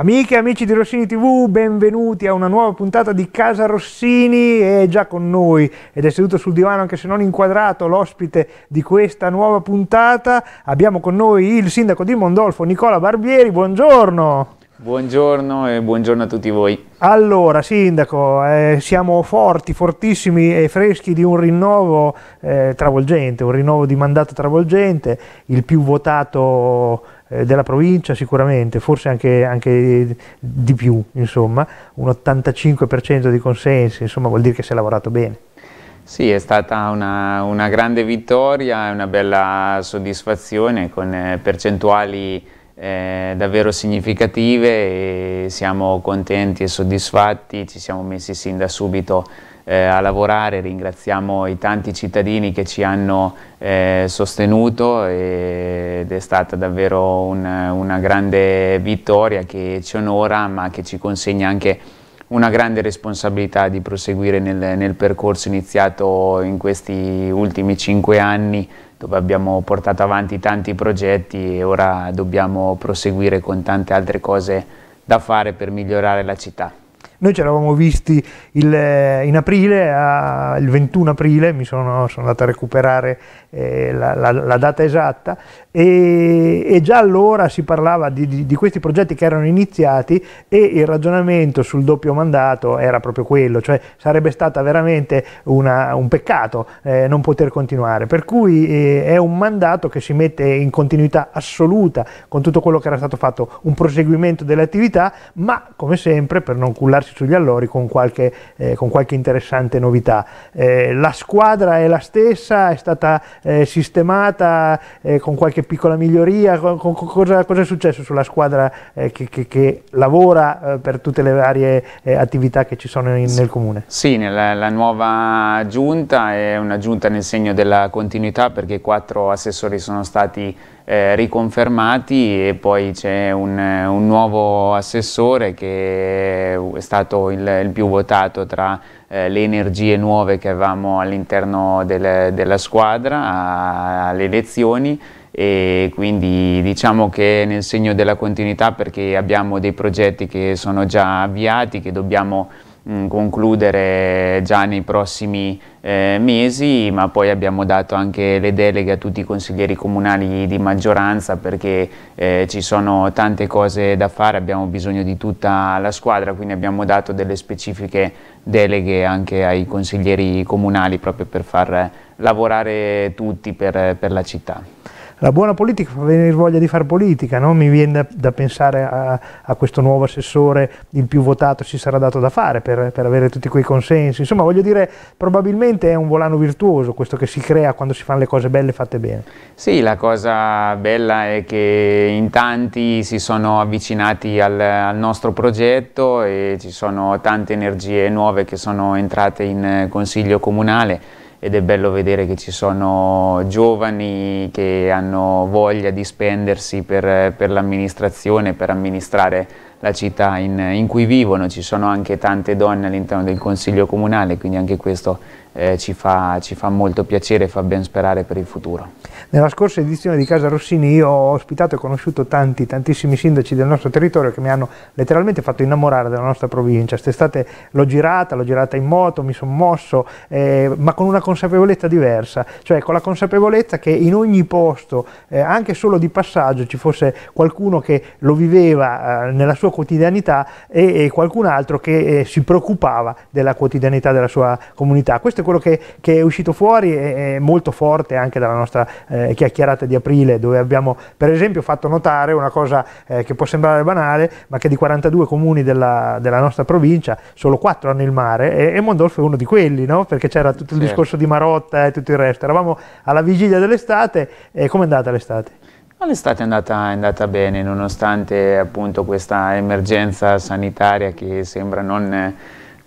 Amiche e amici di Rossini TV, benvenuti a una nuova puntata di Casa Rossini è già con noi ed è seduto sul divano anche se non inquadrato l'ospite di questa nuova puntata. Abbiamo con noi il sindaco di Mondolfo Nicola Barbieri, buongiorno. Buongiorno e buongiorno a tutti voi. Allora, Sindaco, eh, siamo forti, fortissimi e freschi di un rinnovo eh, travolgente, un rinnovo di mandato travolgente, il più votato eh, della provincia sicuramente, forse anche, anche di più, insomma, un 85% di consensi, insomma vuol dire che si è lavorato bene. Sì, è stata una, una grande vittoria, una bella soddisfazione con eh, percentuali eh, davvero significative e siamo contenti e soddisfatti, ci siamo messi sin da subito eh, a lavorare, ringraziamo i tanti cittadini che ci hanno eh, sostenuto ed è stata davvero un, una grande vittoria che ci onora ma che ci consegna anche una grande responsabilità di proseguire nel, nel percorso iniziato in questi ultimi cinque anni dove abbiamo portato avanti tanti progetti e ora dobbiamo proseguire con tante altre cose da fare per migliorare la città. Noi ci eravamo visti il, eh, in aprile, a, il 21 aprile, mi sono, sono andato a recuperare eh, la, la, la, data esatta, e, e, già allora si parlava di, di, di, questi progetti che erano iniziati e il ragionamento sul doppio mandato era proprio quello, cioè sarebbe stata veramente una, un peccato eh, non poter continuare, per cui eh, è un mandato che si mette in continuità assoluta con tutto quello che era stato fatto, un proseguimento delle attività, ma come sempre per non cullarsi sugli allori con qualche, eh, con qualche interessante novità. Eh, la squadra è la stessa, è stata eh, sistemata eh, con qualche piccola miglioria? Con, con, cosa, cosa, è successo sulla squadra eh, che, che, che, lavora eh, per tutte le varie eh, attività che ci sono in, nel comune? Sì, nella, la nuova giunta è una giunta nel segno della continuità perché quattro assessori sono stati eh, riconfermati e poi c'è un, un, nuovo assessore che è stato il, il più votato tra eh, le energie nuove che avevamo all'interno del, della squadra a, alle elezioni e quindi diciamo che è nel segno della continuità perché abbiamo dei progetti che sono già avviati, che dobbiamo Mm, concludere già nei prossimi eh, mesi, ma poi abbiamo dato anche le deleghe a tutti i consiglieri comunali di maggioranza perché eh, ci sono tante cose da fare, abbiamo bisogno di tutta la squadra, quindi abbiamo dato delle specifiche deleghe anche ai consiglieri comunali proprio per far lavorare tutti per, per la città. La buona politica fa venire voglia di fare politica, no? mi viene da, da pensare a, a, questo nuovo assessore, il più votato si sarà dato da fare per, per, avere tutti quei consensi, insomma voglio dire probabilmente è un volano virtuoso questo che si crea quando si fanno le cose belle fatte bene. Sì, la cosa bella è che in tanti si sono avvicinati al, al nostro progetto e ci sono tante energie nuove che sono entrate in eh, consiglio comunale ed è bello vedere che ci sono giovani che hanno voglia di spendersi per, per l'amministrazione, per amministrare la città in, in, cui vivono, ci sono anche tante donne all'interno del Consiglio Comunale, quindi anche questo eh, ci, fa, ci, fa, molto piacere e fa ben sperare per il futuro. Nella scorsa edizione di Casa Rossini io ho ospitato e conosciuto tanti, tantissimi sindaci del nostro territorio che mi hanno letteralmente fatto innamorare della nostra provincia. Quest'estate l'ho girata, l'ho girata in moto, mi sono mosso, eh, ma con una consapevolezza diversa, cioè con la consapevolezza che in ogni posto, eh, anche solo di passaggio, ci fosse qualcuno che lo viveva eh, nella sua quotidianità e, e qualcun altro che eh, si preoccupava della quotidianità della sua comunità. Questo è quello che, che, è uscito fuori è, è, molto forte anche dalla nostra eh, chiacchierata di aprile, dove abbiamo per esempio fatto notare una cosa eh, che può sembrare banale, ma che di 42 comuni della, della nostra provincia solo 4 hanno il mare e, e Mondolfo è uno di quelli, no? perché c'era tutto il sì. discorso di Marotta e tutto il resto. Eravamo alla vigilia dell'estate e è andata l'estate? L'estate è andata, è andata, bene nonostante appunto questa emergenza sanitaria che sembra non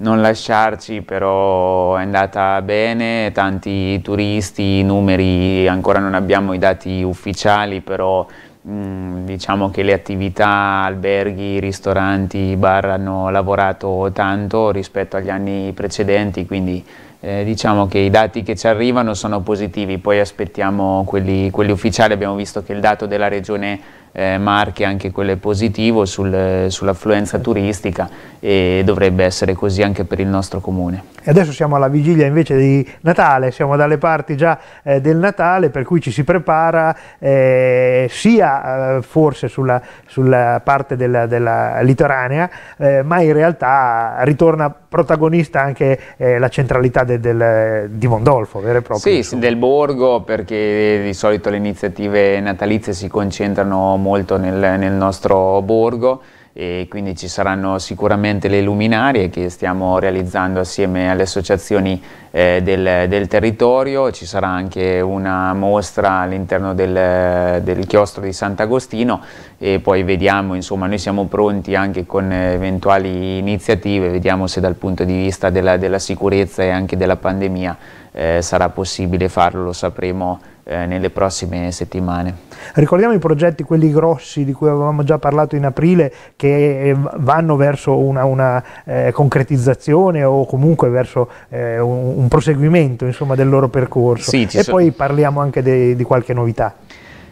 non lasciarci, però è andata bene, tanti turisti, numeri, ancora non abbiamo i dati ufficiali, però mm, diciamo che le attività, alberghi, ristoranti, bar hanno lavorato tanto rispetto agli anni precedenti, quindi eh, diciamo che i dati che ci arrivano sono positivi, poi aspettiamo quelli, quelli ufficiali, abbiamo visto che il dato della regione eh, Marche, anche quello è positivo sul, sull'affluenza turistica e dovrebbe essere così anche per il nostro comune. E adesso siamo alla vigilia invece di Natale, siamo dalle parti già eh, del Natale per cui ci si prepara eh, sia eh, forse sulla, sulla, parte della, della litoranea eh, ma in realtà ritorna protagonista anche la centralità del de, del, di Mondolfo, vero e proprio. Sì, sì, del borgo, perché di solito le iniziative natalizie si concentrano molto nel, nel nostro borgo e quindi ci saranno sicuramente le luminarie che stiamo realizzando assieme alle associazioni eh, del, del, territorio, ci sarà anche una mostra all'interno del, del, chiostro di Sant'Agostino e poi vediamo, insomma noi siamo pronti anche con eventuali iniziative, vediamo se dal punto di vista della, della sicurezza e anche della pandemia eh, sarà possibile farlo, lo sapremo eh, nelle prossime settimane. Ricordiamo i progetti, quelli grossi di cui avevamo già parlato in aprile, che eh, vanno verso una, una eh, concretizzazione o comunque verso eh, un, un, proseguimento insomma, del loro percorso. Sì, e so... poi parliamo anche de, di qualche novità.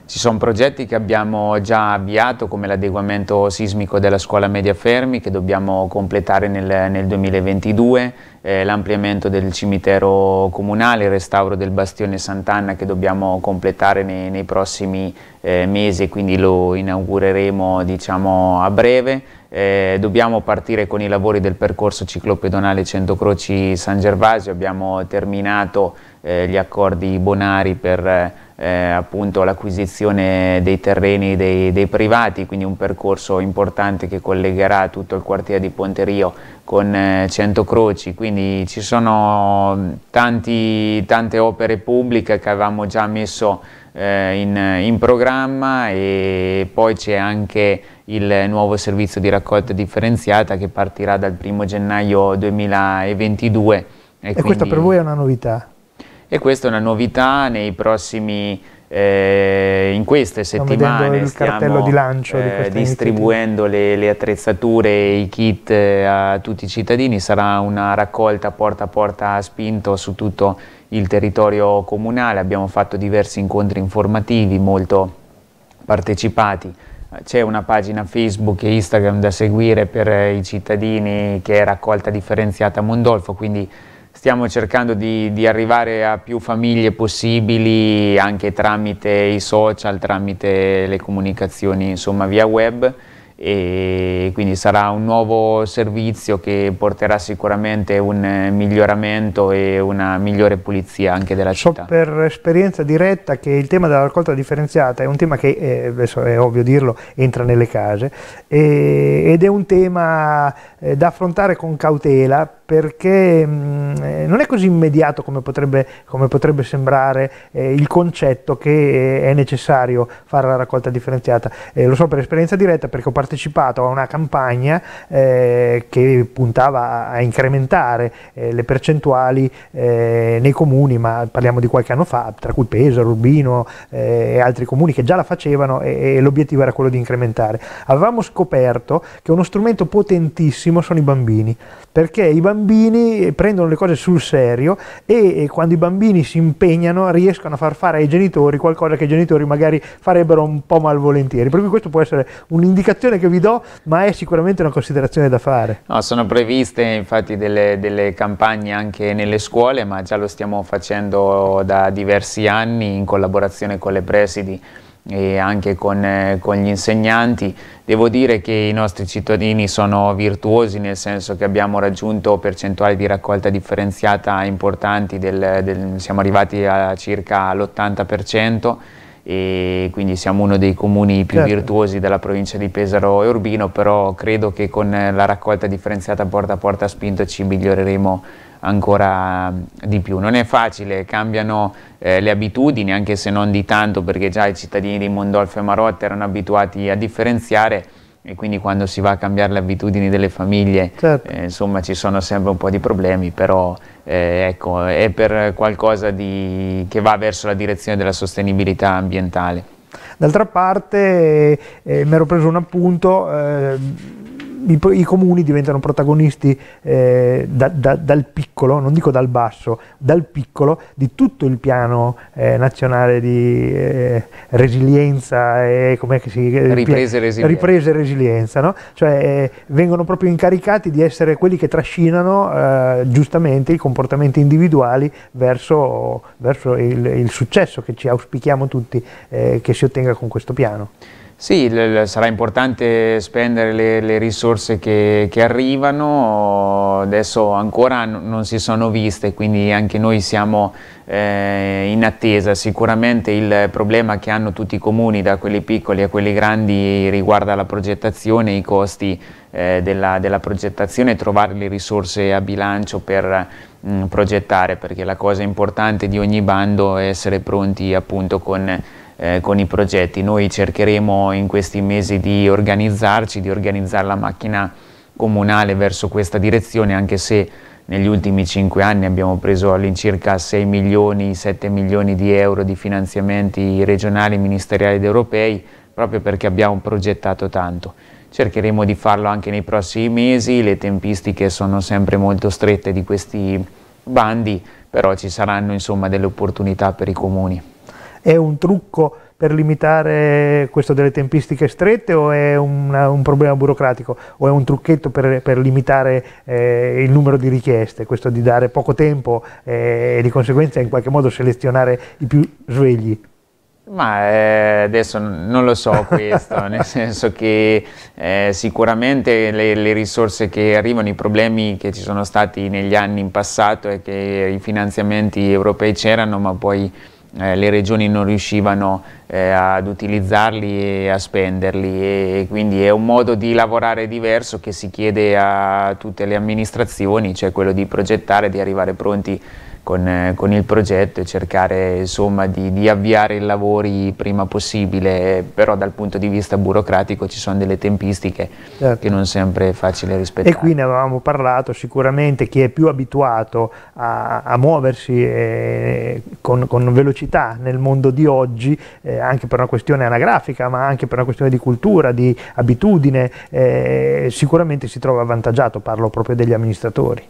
Ci sono progetti che abbiamo già avviato come l'adeguamento sismico della scuola media Fermi che dobbiamo completare nel, nel 2022, eh, l'ampliamento del cimitero comunale, il restauro del bastione Sant'Anna che dobbiamo completare nei, nei prossimi eh, mesi, quindi lo inaugureremo diciamo, a breve. Eh, dobbiamo partire con i lavori del percorso ciclopedonale Cento Croci San Gervasio, abbiamo terminato eh, gli accordi bonari per eh, l'acquisizione dei terreni dei, dei, privati, quindi un percorso importante che collegherà tutto il quartiere di Ponterio con eh, Croci, quindi ci sono tanti, tante opere pubbliche che avevamo già messo eh, in, in programma e poi c'è anche il nuovo servizio di raccolta differenziata che partirà dal 1 gennaio 2022. E, e quindi... questa per voi è una novità? e questa è una novità nei prossimi eh, in queste stiamo settimane stiamo di eh, di distribuendo le, le, attrezzature e i kit eh, a tutti i cittadini, sarà una raccolta porta a porta spinto su tutto il territorio comunale, abbiamo fatto diversi incontri informativi molto partecipati, c'è una pagina Facebook e Instagram da seguire per i cittadini che è raccolta differenziata Mondolfo, quindi stiamo cercando di, di, arrivare a più famiglie possibili anche tramite i social, tramite le comunicazioni insomma, via web e quindi sarà un nuovo servizio che porterà sicuramente un miglioramento e una migliore pulizia anche della so città. So per esperienza diretta che il tema della raccolta differenziata è un tema che, eh, adesso è ovvio dirlo, entra nelle case e, ed è un tema eh, da affrontare con cautela perché mh, mm, eh, non è così immediato come potrebbe, come potrebbe sembrare eh, il concetto che eh, è necessario fare la raccolta differenziata. Eh, lo so per esperienza diretta perché ho partecipato a una campagna eh, che puntava a incrementare eh, le percentuali nei comuni, ma parliamo di qualche anno fa, tra cui Pesaro, Urbino e altri comuni che già la facevano e, e l'obiettivo era quello di incrementare. Avevamo scoperto che uno strumento potentissimo sono i bambini, perché i bambini bambini eh, prendono le cose sul serio e, e eh, quando i bambini si impegnano riescono a far fare ai genitori qualcosa che i genitori magari farebbero un po' malvolentieri. Per cui questo può essere un'indicazione che vi do, ma è sicuramente una considerazione da fare. No, sono previste infatti delle, delle campagne anche nelle scuole, ma già lo stiamo facendo da diversi anni in collaborazione con le presidi e anche con, eh, con, gli insegnanti. Devo dire che i nostri cittadini sono virtuosi nel senso che abbiamo raggiunto percentuali di raccolta differenziata importanti, del, del, siamo arrivati a circa l'80% e quindi siamo uno dei comuni più certo. virtuosi della provincia di Pesaro e Urbino, però credo che con la raccolta differenziata porta a porta spinto ci miglioreremo ancora di più. Non è facile, cambiano eh, le abitudini, anche se non di tanto, perché già i cittadini di Mondolfo e Marotta erano abituati a differenziare e quindi quando si va a cambiare le abitudini delle famiglie, certo. eh, insomma, ci sono sempre un po' di problemi, però eh, ecco, è per qualcosa di, che va verso la direzione della sostenibilità ambientale. D'altra parte, eh, mi ero preso un appunto ehm, i, i comuni diventano protagonisti eh, da, da, dal piccolo, non dico dal basso, dal piccolo di tutto il piano eh, nazionale di eh, resilienza e com'è si riprese e resilienza, riprese resilienza no? cioè eh, vengono proprio incaricati di essere quelli che trascinano eh, giustamente i comportamenti individuali verso, verso il, il, successo che ci auspichiamo tutti eh, che si ottenga con questo piano. Sì, sarà importante spendere le, le risorse che, che, arrivano, adesso ancora non si sono viste, quindi anche noi siamo eh, in attesa. Sicuramente il problema che hanno tutti i comuni, da quelli piccoli a quelli grandi, riguarda la progettazione, i costi eh, della, della, progettazione e trovare le risorse a bilancio per mh, mm, progettare, perché la cosa importante di ogni bando è essere pronti appunto con eh, con i progetti. Noi cercheremo in questi mesi di organizzarci, di organizzare la macchina comunale verso questa direzione, anche se negli ultimi cinque anni abbiamo preso all'incirca 6 milioni, 7 milioni di euro di finanziamenti regionali, ministeriali ed europei, proprio perché abbiamo progettato tanto. Cercheremo di farlo anche nei prossimi mesi, le tempistiche sono sempre molto strette di questi bandi, però ci saranno insomma, delle opportunità per i comuni è un trucco per limitare questo delle tempistiche strette o è una, un problema burocratico o è un trucchetto per, per limitare eh, il numero di richieste, questo di dare poco tempo eh, e di conseguenza in qualche modo selezionare i più svegli? Ma eh, adesso non lo so questo, nel senso che eh, sicuramente le, le, risorse che arrivano, i problemi che ci sono stati negli anni in passato è che i finanziamenti europei c'erano ma poi eh, le regioni non riuscivano eh, ad utilizzarli e a spenderli e quindi è un modo di lavorare diverso che si chiede a tutte le amministrazioni, cioè quello di progettare, di arrivare pronti con, eh, con il progetto e cercare insomma, di, di, avviare i lavori prima possibile, però dal punto di vista burocratico ci sono delle tempistiche certo. che non sempre è facile rispettare. E qui ne avevamo parlato, sicuramente chi è più abituato a, a muoversi eh, con, con, velocità nel mondo di oggi, eh, anche per una questione anagrafica, ma anche per una questione di cultura, di abitudine, eh, sicuramente si trova avvantaggiato, parlo proprio degli amministratori.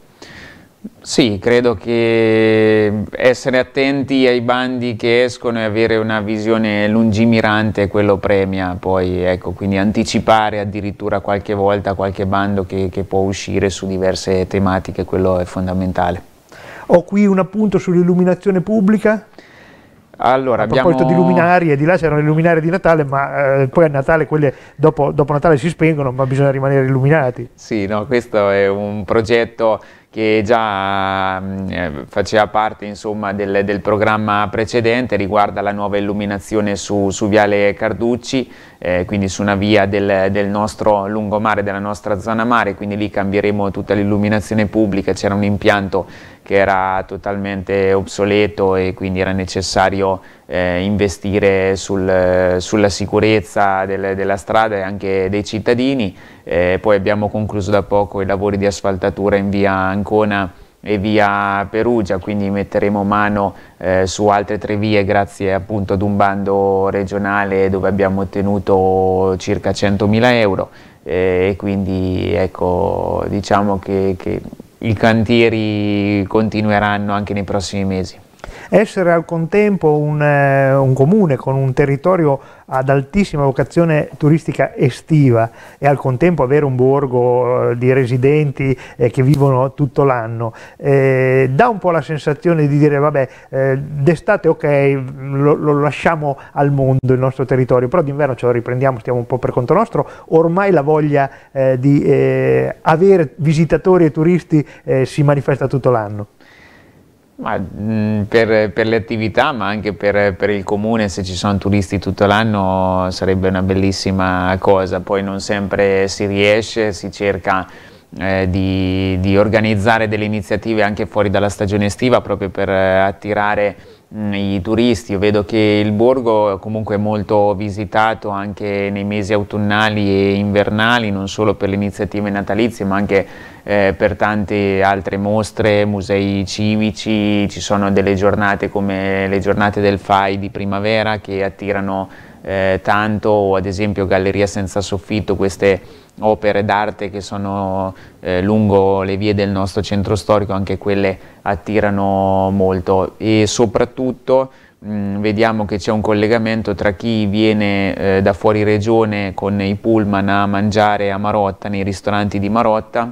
Sì, credo che essere attenti ai bandi che escono e avere una visione lungimirante, quello premia poi, ecco, quindi anticipare addirittura qualche volta qualche bando che, che può uscire su diverse tematiche, quello è fondamentale. Ho qui un appunto sull'illuminazione pubblica. Allora, a proposito abbiamo... di luminarie, di là c'erano le luminarie di Natale, ma eh, poi a Natale quelle dopo, dopo, Natale si spengono, ma bisogna rimanere illuminati. Sì, no, questo è un progetto che già eh, faceva parte insomma, del, del, programma precedente, riguarda la nuova illuminazione su, su Viale Carducci, eh, quindi su una via del, del, nostro lungomare, della nostra zona mare, quindi lì cambieremo tutta l'illuminazione pubblica, c'era un impianto che era totalmente obsoleto e quindi era necessario eh, investire sul, sulla sicurezza del, della strada e anche dei cittadini. Eh, poi abbiamo concluso da poco i lavori di asfaltatura in via Ancona e via Perugia, quindi metteremo mano eh, su altre tre vie grazie appunto ad un bando regionale dove abbiamo ottenuto circa 100.000 euro eh, e quindi ecco diciamo che, che i cantieri continueranno anche nei prossimi mesi essere al contempo un, eh, un comune con un territorio ad altissima vocazione turistica estiva e al contempo avere un borgo eh, di residenti eh, che vivono tutto l'anno, eh, dà un po' la sensazione di dire vabbè eh, d'estate ok lo, lo, lasciamo al mondo il nostro territorio, però d'inverno ce lo riprendiamo, stiamo un po' per conto nostro, ormai la voglia eh, di avere visitatori e turisti si manifesta tutto l'anno. Ma, mh, mm, per, per, le attività, ma anche per, per, il comune, se ci sono turisti tutto l'anno, sarebbe una bellissima cosa. Poi non sempre si riesce, si cerca eh, di, di organizzare delle iniziative anche fuori dalla stagione estiva proprio per eh, attirare Mm, i turisti, io vedo che il borgo comunque è molto visitato anche nei mesi autunnali e invernali, non solo per le iniziative natalizie ma anche eh, per tante altre mostre, musei civici, ci sono delle giornate come le giornate del FAI di primavera che attirano eh, tanto, o ad esempio Galleria Senza Soffitto, queste opere d'arte che sono eh, lungo le vie del nostro centro storico, anche quelle attirano molto e soprattutto mh, mm, vediamo che c'è un collegamento tra chi viene eh, da fuori regione con i pullman a mangiare a Marotta, nei ristoranti di Marotta,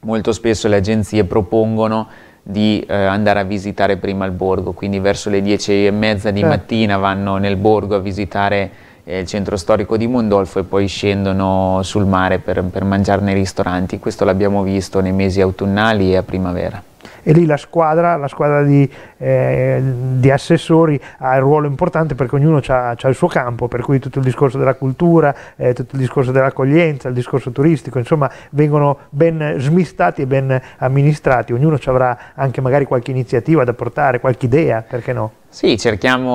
molto spesso le agenzie propongono di eh, andare a visitare prima il borgo, quindi verso le 10 e mezza di certo. mattina vanno nel borgo a visitare il centro storico di Mondolfo e poi scendono sul mare per, per mangiare nei ristoranti. Questo l'abbiamo visto nei mesi autunnali e a primavera e lì la squadra, la squadra di, eh, di, assessori ha il ruolo importante perché ognuno ha il suo campo, per cui tutto il discorso della cultura, eh, tutto il discorso dell'accoglienza, il discorso turistico, insomma vengono ben smistati e ben amministrati, ognuno ci avrà anche magari qualche iniziativa da portare, qualche idea, perché no? Sì, cerchiamo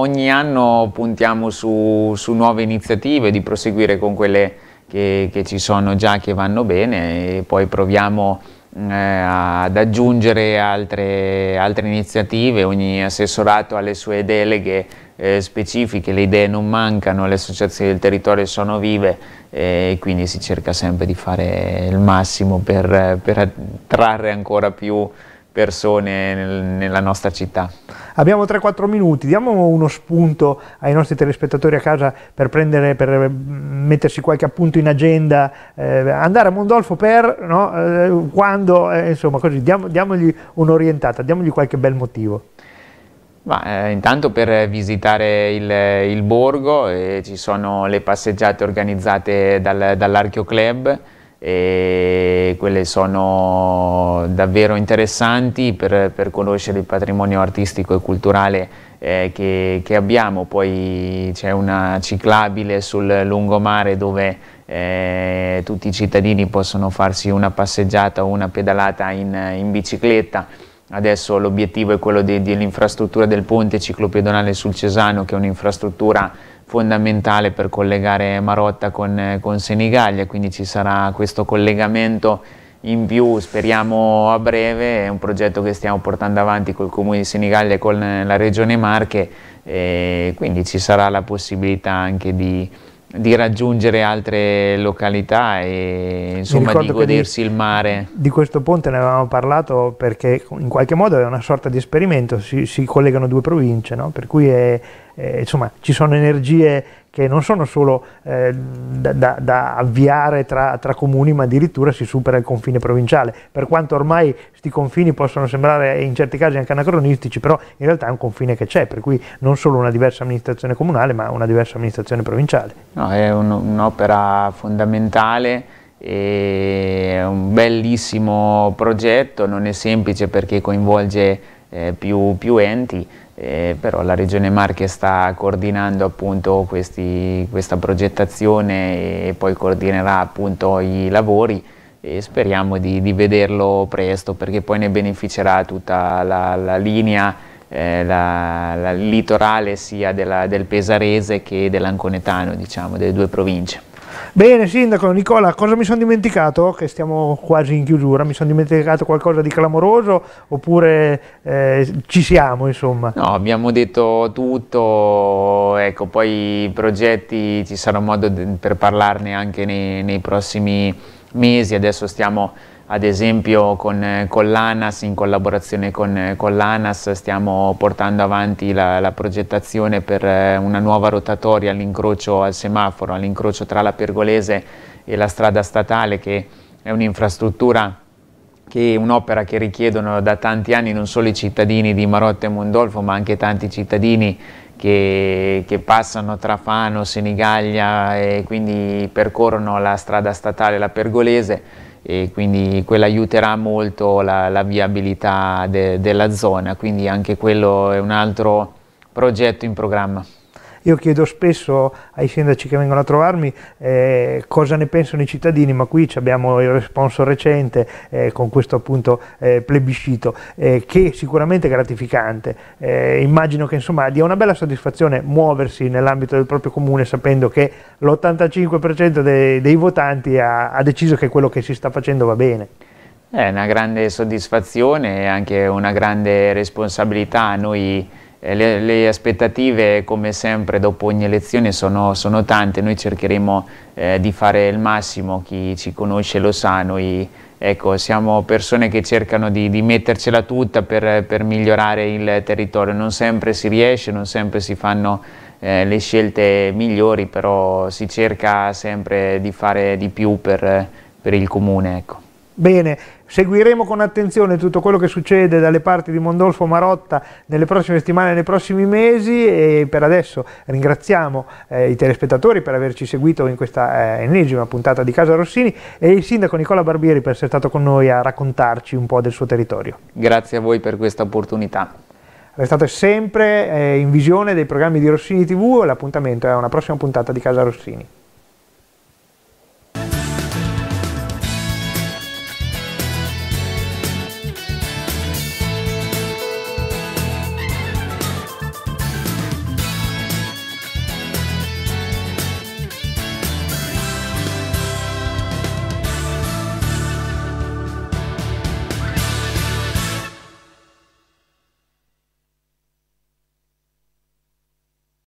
ogni anno, puntiamo su, su nuove iniziative, di proseguire con quelle che, che, ci sono già, che vanno bene e poi proviamo eh, ad aggiungere altre, altre, iniziative, ogni assessorato ha le sue deleghe eh, specifiche, le idee non mancano, le associazioni del territorio sono vive eh, e quindi si cerca sempre di fare il massimo per, per attrarre ancora più persone nel, nella nostra città. Abbiamo 3-4 minuti, diamo uno spunto ai nostri telespettatori a casa per, prendere, per eh, mettersi qualche appunto in agenda, eh, andare a Mondolfo per, no, eh, quando, eh, insomma così, diamo, diamogli un'orientata, diamogli qualche bel motivo. Ma, eh, intanto per visitare il, il borgo eh, ci sono le passeggiate organizzate dal, dall'Archeo Club e quelle sono davvero interessanti per, per conoscere il patrimonio artistico e culturale eh, che, che, abbiamo. Poi c'è una ciclabile sul lungomare dove eh, tutti i cittadini possono farsi una passeggiata o una pedalata in, in bicicletta. Adesso l'obiettivo è quello dell'infrastruttura del ponte ciclopedonale sul Cesano, che è un'infrastruttura fondamentale per collegare Marotta con, con Senigallia, quindi ci sarà questo collegamento in più, speriamo a breve, è un progetto che stiamo portando avanti col Comune di Senigallia e con la Regione Marche, eh, quindi ci sarà la possibilità anche di di raggiungere altre località e insomma di godersi di, il mare. Di questo ponte ne avevamo parlato perché in qualche modo è una sorta di esperimento, si, si collegano due province, no? per cui è, è, insomma, ci sono energie che non sono solo eh, da, da, avviare tra, tra, comuni, ma addirittura si supera il confine provinciale. Per quanto ormai questi confini possono sembrare in certi casi anche anacronistici, però in realtà è un confine che c'è, per cui non solo una diversa amministrazione comunale, ma una diversa amministrazione provinciale. No, è un'opera fondamentale è un bellissimo progetto, non è semplice perché coinvolge eh, più, più enti, eh, però la Regione Marche sta coordinando appunto questi, questa progettazione e poi coordinerà appunto i lavori e speriamo di, di vederlo presto perché poi ne beneficerà tutta la, la linea, eh, la, la litorale sia della, del Pesarese che dell'Anconetano, diciamo, delle due province. Bene, Sindaco Nicola, cosa mi sono dimenticato? Che stiamo quasi in chiusura, mi sono dimenticato qualcosa di clamoroso oppure eh, ci siamo, insomma? No, abbiamo detto tutto, ecco, poi i progetti ci sarà modo per parlarne anche nei, nei prossimi mesi, adesso stiamo ad esempio con, eh, con l'ANAS, in collaborazione con, eh, con l'ANAS stiamo portando avanti la, la, progettazione per eh, una nuova rotatoria all'incrocio al semaforo, all'incrocio tra la Pergolese e la strada statale che è un'infrastruttura che è un'opera che richiedono da tanti anni non solo i cittadini di Marotta e Mondolfo ma anche tanti cittadini che, che, passano tra Fano, Senigallia e quindi percorrono la strada statale, la Pergolese e quindi quello aiuterà molto la, la viabilità de, della zona, quindi anche quello è un altro progetto in programma. Io chiedo spesso ai sindaci che vengono a trovarmi eh, cosa ne pensano i cittadini, ma qui abbiamo il responso recente eh, con questo appunto eh, plebiscito, eh, che è sicuramente gratificante. Eh, immagino che insomma dia una bella soddisfazione muoversi nell'ambito del proprio comune sapendo che l'85% dei, dei, votanti ha, ha deciso che quello che si sta facendo va bene. È una grande soddisfazione e anche una grande responsabilità. Noi eh, le, le, aspettative, come sempre, dopo ogni elezione sono, sono tante, noi cercheremo eh, di fare il massimo, chi ci conosce lo sa, noi ecco, siamo persone che cercano di, di mettercela tutta per, per, migliorare il territorio, non sempre si riesce, non sempre si fanno eh, le scelte migliori, però si cerca sempre di fare di più per, per il comune. Ecco. Bene. Seguiremo con attenzione tutto quello che succede dalle parti di Mondolfo Marotta nelle prossime settimane, e nei prossimi mesi e per adesso ringraziamo eh, i telespettatori per averci seguito in questa eh, ennesima puntata di Casa Rossini e il sindaco Nicola Barbieri per essere stato con noi a raccontarci un po' del suo territorio. Grazie a voi per questa opportunità. Restate sempre eh, in visione dei programmi di Rossini TV e l'appuntamento è una prossima puntata di Casa Rossini.